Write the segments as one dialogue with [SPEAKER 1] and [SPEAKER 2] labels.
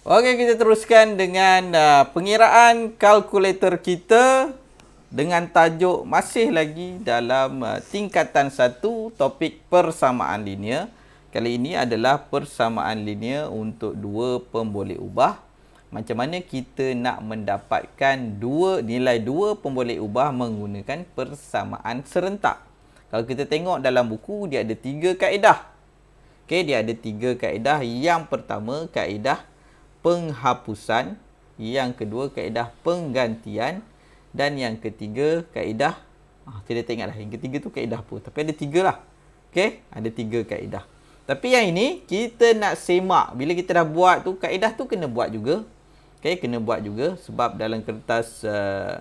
[SPEAKER 1] Okey, kita teruskan dengan uh, pengiraan kalkulator kita dengan tajuk masih lagi dalam uh, tingkatan 1 topik persamaan linear. Kali ini adalah persamaan linear untuk dua pemboleh ubah. Macam mana kita nak mendapatkan dua nilai dua pemboleh ubah menggunakan persamaan serentak. Kalau kita tengok dalam buku, dia ada tiga kaedah. Okey, dia ada tiga kaedah. Yang pertama, kaedah penghapusan, yang kedua kaedah penggantian dan yang ketiga kaedah ah kita tak ingatlah yang ketiga tu kaedah apa tapi ada tiga lah okey ada tiga kaedah tapi yang ini kita nak semak bila kita dah buat tu kaedah tu kena buat juga okey kena buat juga sebab dalam kertas uh,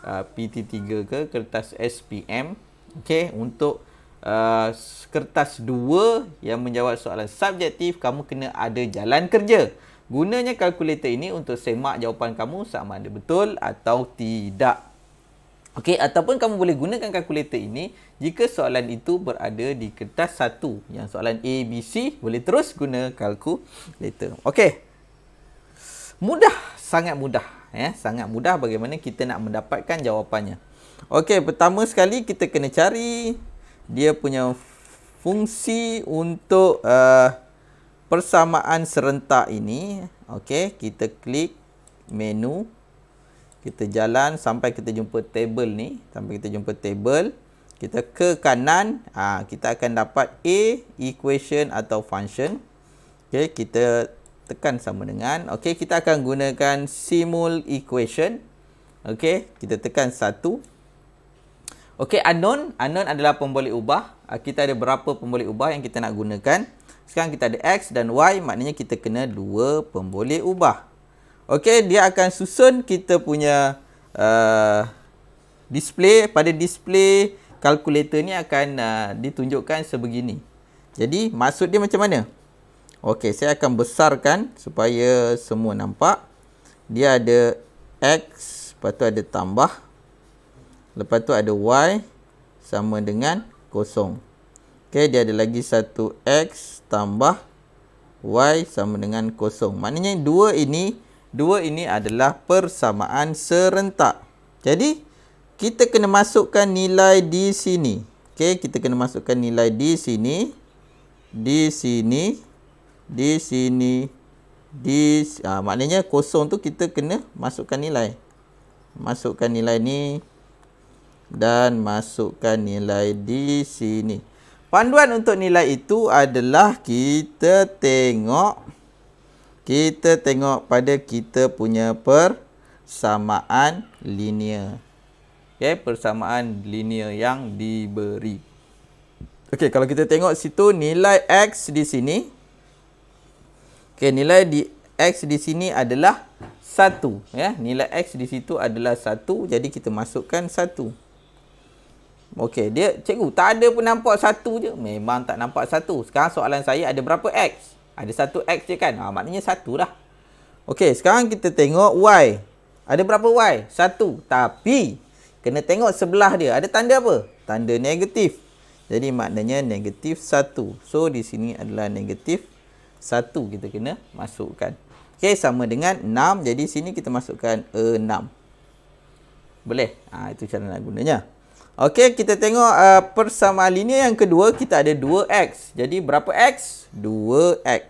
[SPEAKER 1] eh, uh, eh, PT3 ke kertas SPM okey untuk uh, kertas 2 yang menjawab soalan subjektif kamu kena ada jalan kerja Gunanya kalkulator ini untuk semak jawapan kamu sama ada betul atau tidak. Okey, ataupun kamu boleh gunakan kalkulator ini jika soalan itu berada di kertas satu. Yang soalan A, B, C boleh terus guna kalkulator. Okey. Mudah, sangat mudah. ya, eh? Sangat mudah bagaimana kita nak mendapatkan jawapannya. Okey, pertama sekali kita kena cari dia punya fungsi untuk... Uh, persamaan serentak ini okey kita klik menu kita jalan sampai kita jumpa table ni sampai kita jumpa table kita ke kanan ha, kita akan dapat a equation atau function okey kita tekan sama dengan okey kita akan gunakan simul equation okey kita tekan satu okey unknown unknown adalah pemboleh ubah ha, kita ada berapa pemboleh ubah yang kita nak gunakan sekarang kita ada X dan Y maknanya kita kena dua pemboleh ubah. Okey, dia akan susun kita punya uh, display. Pada display kalkulator ni akan uh, ditunjukkan sebegini. Jadi, maksud dia macam mana? Okey, saya akan besarkan supaya semua nampak. Dia ada X, lepas tu ada tambah. Lepas tu ada Y sama dengan kosong. Okey, dia ada lagi satu X tambah Y sama dengan kosong. Maknanya dua ini, dua ini adalah persamaan serentak. Jadi, kita kena masukkan nilai di sini. Okey, kita kena masukkan nilai di sini. Di sini. Di sini. Di, ha, maknanya kosong tu kita kena masukkan nilai. Masukkan nilai ni. Dan masukkan nilai Di sini. Panduan untuk nilai itu adalah kita tengok kita tengok pada kita punya persamaan linear. Okey, persamaan linear yang diberi. Okey, kalau kita tengok situ nilai x di sini Okey, nilai di x di sini adalah 1 ya. Nilai x di situ adalah 1, jadi kita masukkan 1. Okey, dia cikgu tak ada pun nampak satu je. Memang tak nampak satu. Sekarang soalan saya ada berapa x? Ada satu x je kan? Ha, maknanya satu lah. Okey, sekarang kita tengok y. Ada berapa y? Satu. Tapi, kena tengok sebelah dia. Ada tanda apa? Tanda negatif. Jadi, maknanya negatif satu. So, di sini adalah negatif satu kita kena masukkan. Okey, sama dengan enam. Jadi, sini kita masukkan enam. Boleh? Ha, itu cara nak gunanya. Okey, kita tengok uh, persamaan linear yang kedua kita ada 2x. Jadi berapa x? 2x.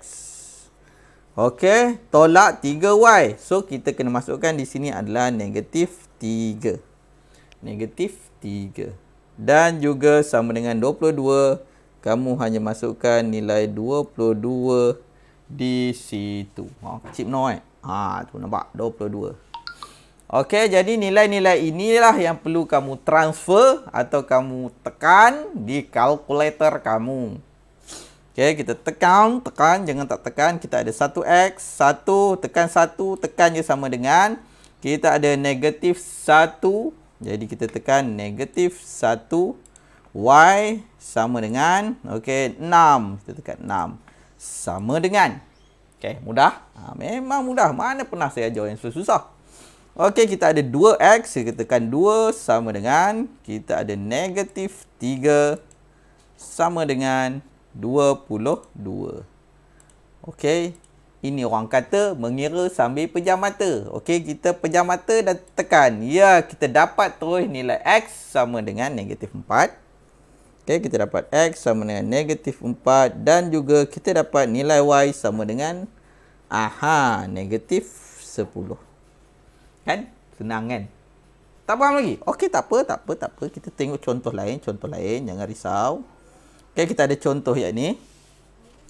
[SPEAKER 1] Okey, tolak 3y. So kita kena masukkan di sini adalah negatif 3. Negatif 3. Dan juga sama dengan 22. Kamu hanya masukkan nilai 22 di situ. Ha, cip no eh? Ha, tu nampak 22. Okey, jadi nilai-nilai inilah yang perlu kamu transfer atau kamu tekan di kalkulator kamu. Okey, kita tekan, tekan, jangan tak tekan. Kita ada 1x, 1, tekan 1, tekan je sama dengan. Kita ada negatif 1, jadi kita tekan negatif 1. Y sama dengan, okey, 6. Kita tekan 6. Sama dengan. Okey, mudah? Ha, memang mudah. Mana pernah saya ajar yang susah-susah? Okey, kita ada 2x. Saya katakan 2 sama dengan. Kita ada negatif 3 sama dengan 22. Okey. Ini orang kata mengira sambil pejam mata. Okey, kita pejam mata dan tekan. Ya, kita dapat terus nilai x sama dengan negatif 4. Okey, kita dapat x sama dengan negatif 4. Dan juga kita dapat nilai y sama dengan aha, negatif 10. Kan? Senang kan? Tak faham lagi? Okey, tak apa, tak apa, tak apa. Kita tengok contoh lain, contoh lain. Jangan risau. Okey, kita ada contoh yang ni.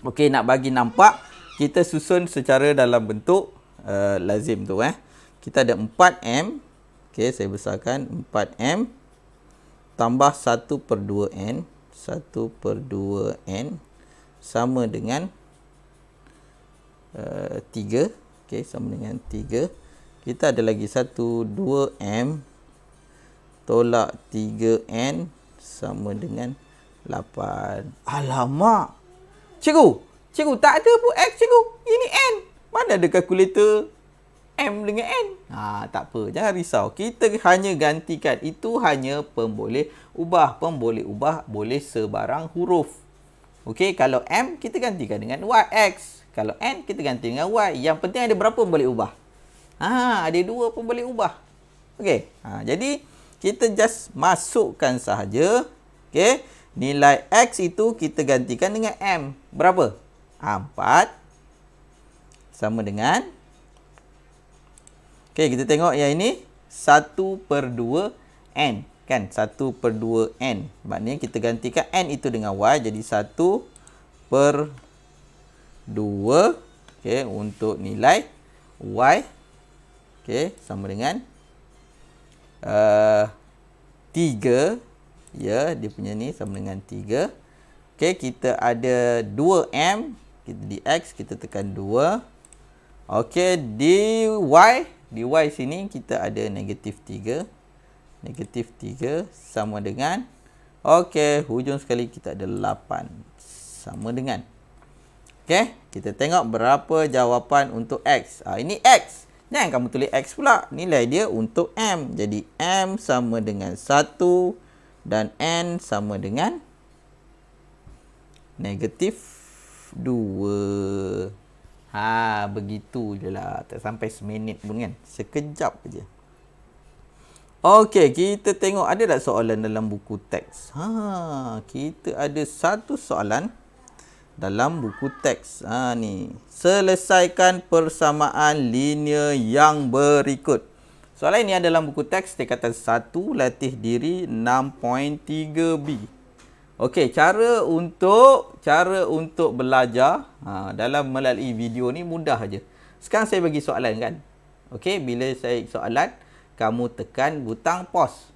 [SPEAKER 1] Okey, nak bagi nampak. Kita susun secara dalam bentuk uh, lazim tu eh. Kita ada 4M. Okey, saya besarkan 4M. Tambah 1 per 2N. 1 per 2N. Sama dengan uh, eh, 3. Okey, sama dengan 3. 3 kita ada lagi 1, 2 M tolak 3 N sama dengan 8. Alamak! Cikgu! Cikgu, tak ada pun X, cikgu. Ini N. Mana ada kalkulator M dengan N? Ha, tak apa. Jangan risau. Kita hanya gantikan. Itu hanya pemboleh ubah. Pemboleh ubah boleh sebarang huruf. Okey, kalau M, kita gantikan dengan Y, X. Kalau N, kita gantikan dengan Y. Yang penting ada berapa pemboleh ubah. Ha, ada dua pun boleh ubah. Okey. Ha, jadi kita just masukkan sahaja. Okey. Nilai X itu kita gantikan dengan M. Berapa? 4 ha, sama dengan Okey, kita tengok yang ini 1 per 2 N. Kan? 1 per 2 N. Maknanya kita gantikan N itu dengan Y. Jadi 1 per 2 okey untuk nilai Y. Okey, sama dengan uh, 3 ya dia punya ni sama dengan 3 Okey, kita ada 2M kita di X kita tekan 2 Okey, di Y di Y sini kita ada negatif 3 negatif 3 sama dengan Okey, hujung sekali kita ada 8 sama dengan Okey, kita tengok berapa jawapan untuk X Ah, ini X dan kamu tulis X pula. Nilai dia untuk M. Jadi M sama dengan 1 dan N sama dengan negatif 2. Ha, begitu je lah. Tak sampai seminit pun kan. Sekejap je. Okey, kita tengok ada tak soalan dalam buku teks? Ha, kita ada satu soalan. Soalan dalam buku teks. Ha, ni. Selesaikan persamaan linear yang berikut. Soalan ini ada dalam buku teks. Dia kata 1 latih diri 6.3b. Okey, cara untuk cara untuk belajar ha, dalam melalui video ni mudah aja. Sekarang saya bagi soalan kan. Okey, bila saya soalan, kamu tekan butang pause.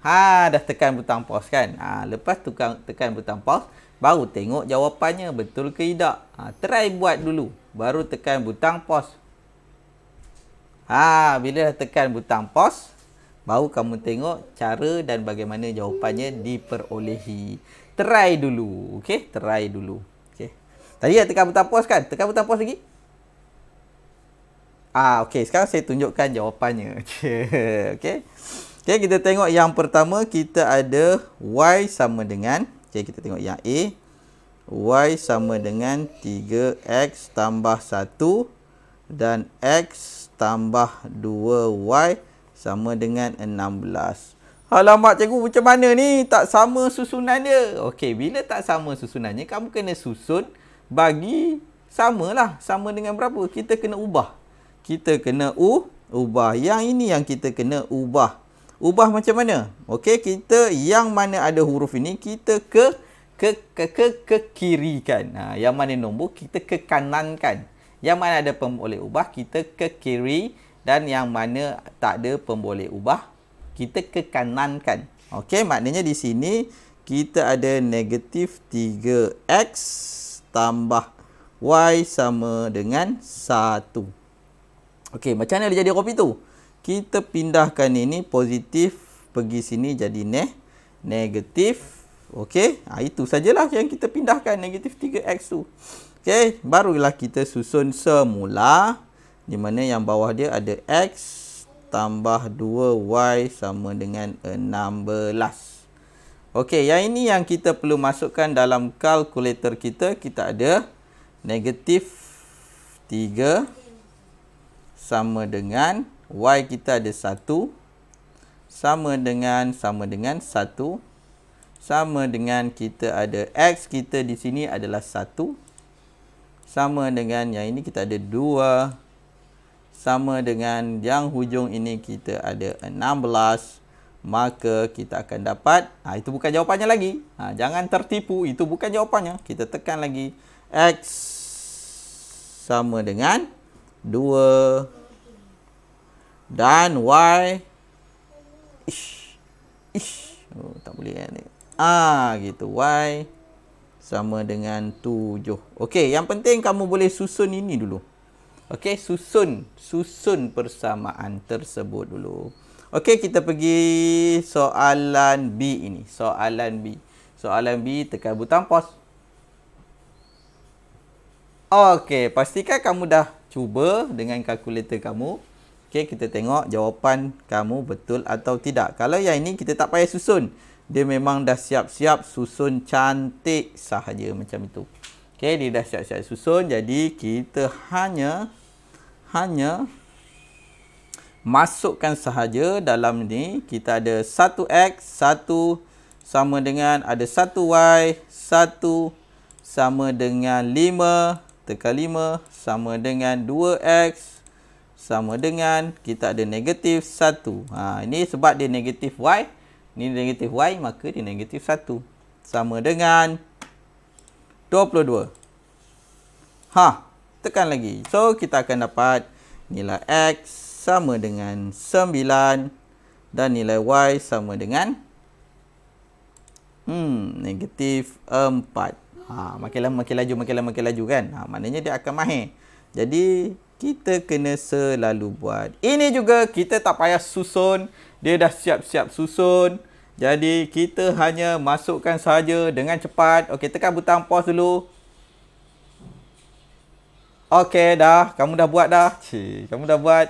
[SPEAKER 1] Ha dah tekan butang pause kan. Ha lepas tukang tekan butang pause baru tengok jawapannya betul ke tidak. Ha try buat dulu baru tekan butang pause. Ha bila dah tekan butang pause baru kamu tengok cara dan bagaimana jawapannya diperolehi. Try dulu. Okey, try dulu. Okey. Tadi dah tekan butang pause kan? Tekan butang pause lagi. Ah okey, sekarang saya tunjukkan jawapannya. Okey. Okay. Okey, kita tengok yang pertama kita ada y sama dengan. Okey, kita tengok yang A. y sama dengan 3x tambah 1 dan x tambah 2y sama dengan 16. Alamak cikgu macam mana ni tak sama susunan dia. Okey bila tak sama susunannya kamu kena susun bagi sama lah. sama dengan berapa. Kita kena ubah. Kita kena u ubah. Yang ini yang kita kena ubah ubah macam mana? Okey, kita yang mana ada huruf ini kita ke ke ke ke, ke kiri kan. Ha, yang mana nombor kita ke kanan kan. Yang mana ada pemboleh ubah kita ke kiri dan yang mana tak ada pemboleh ubah kita ke kanan kan. Okey, maknanya di sini kita ada negatif 3x tambah y sama dengan 1. Okey, macam mana dia jadi kopi tu? kita pindahkan ini positif pergi sini jadi ne negatif okey ha, itu sajalah yang kita pindahkan negatif 3x tu okey barulah kita susun semula di mana yang bawah dia ada x tambah 2y sama dengan 16 okey yang ini yang kita perlu masukkan dalam kalkulator kita kita ada negatif 3 sama dengan Y kita ada 1 Sama dengan Sama dengan 1 Sama dengan kita ada X kita di sini adalah 1 Sama dengan yang ini kita ada 2 Sama dengan yang hujung ini kita ada 16 Maka kita akan dapat ha, Itu bukan jawapannya lagi ha, Jangan tertipu itu bukan jawapannya Kita tekan lagi X Sama dengan 2 dan y ish ish oh, tak boleh kan ni ah gitu y sama dengan 7 okey yang penting kamu boleh susun ini dulu okey susun susun persamaan tersebut dulu okey kita pergi soalan b ini soalan b soalan b tekan butang pos okey pastikan kamu dah cuba dengan kalkulator kamu Okey, kita tengok jawapan kamu betul atau tidak. Kalau yang ini kita tak payah susun. Dia memang dah siap-siap susun cantik sahaja macam itu. Okey, dia dah siap-siap susun. Jadi, kita hanya hanya masukkan sahaja dalam ni. Kita ada 1x, 1 sama dengan ada 1y, 1 sama dengan 5 tekan 5 sama dengan 2x sama dengan kita ada negatif 1. Ha, ini sebab dia negatif Y. Ini negatif Y maka dia negatif 1. Sama dengan 22. Ha, tekan lagi. So, kita akan dapat nilai X sama dengan 9. Dan nilai Y sama dengan hmm, negatif 4. Ha, makin lama, makin laju, makin lama, makin laju kan. Ha, maknanya dia akan mahir. Jadi, kita kena selalu buat. Ini juga kita tak payah susun. Dia dah siap-siap susun. Jadi kita hanya masukkan saja dengan cepat. Okey, tekan butang pause dulu. Okey, dah. Kamu dah buat dah. Cik, kamu dah buat.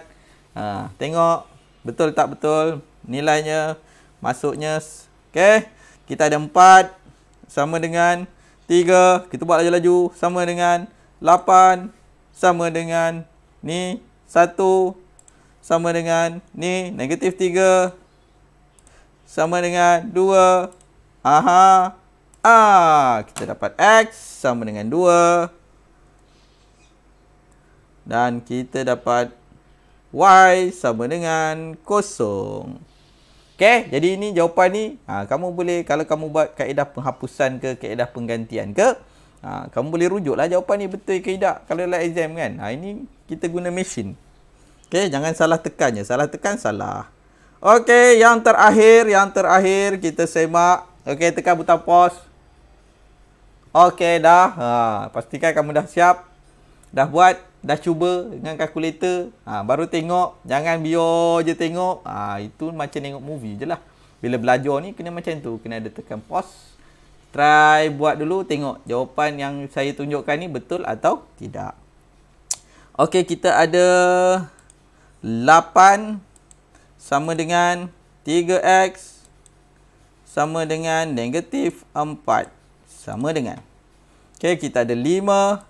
[SPEAKER 1] Ha, tengok. Betul tak betul. Nilainya. Masuknya. Okey. Kita ada empat. Sama dengan tiga. Kita buat laju-laju. Sama dengan lapan. Sama dengan ni 1 sama dengan ni negatif 3 sama dengan 2. Aha. Ah, kita dapat X sama dengan 2. Dan kita dapat Y sama dengan kosong Okay, jadi ini jawapan ni. Ha, kamu boleh, kalau kamu buat kaedah penghapusan ke, kaedah penggantian ke, ha, kamu boleh rujuklah jawapan ni betul ke tidak. Kalau dalam exam kan. Ha, ini kita guna mesin. Okey, jangan salah tekan je. Salah tekan salah. Okey, yang terakhir, yang terakhir kita semak. Okey, tekan butang pause. Okey dah. Ha, pastikan kamu dah siap. Dah buat, dah cuba dengan kalkulator. Ha, baru tengok, jangan biar je tengok. Ha, itu macam tengok movie je lah. Bila belajar ni kena macam tu, kena ada tekan pause. Try buat dulu tengok jawapan yang saya tunjukkan ni betul atau tidak. Okey, kita ada 8 sama dengan 3x sama dengan negatif 4 sama dengan. Okey, kita ada 5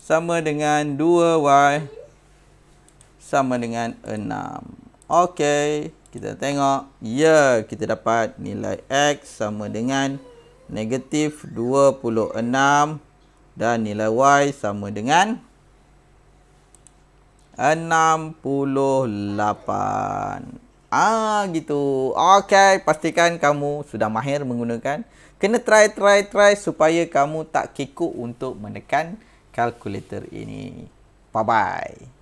[SPEAKER 1] sama dengan 2y sama dengan 6. Okey, kita tengok. Ya, yeah, kita dapat nilai x sama dengan negatif 26 dan nilai y sama dengan 6. Enam puluh lapan, Ah gitu. Okey, pastikan kamu sudah mahir menggunakan. Kena try try try supaya kamu tak kikuk untuk menekan kalkulator ini. Bye bye.